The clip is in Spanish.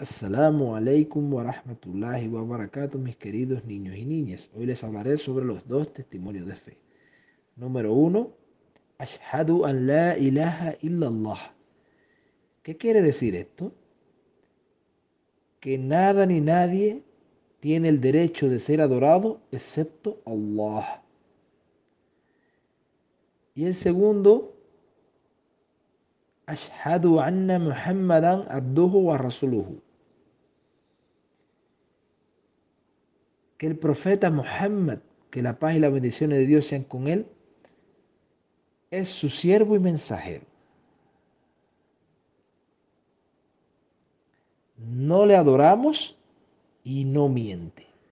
As-salamu alaikum wa rahmatullahi wa barakatuh, mis queridos niños y niñas. Hoy les hablaré sobre los dos testimonios de fe. Número uno, Ashhadu an la ilaha illallah. ¿Qué quiere decir esto? Que nada ni nadie tiene el derecho de ser adorado excepto Allah. Y el segundo, Ashhadu anna Muhammadan abduhu wa rasuluhu. que el profeta Muhammad, que la paz y las bendiciones de Dios sean con él, es su siervo y mensajero. No le adoramos y no miente.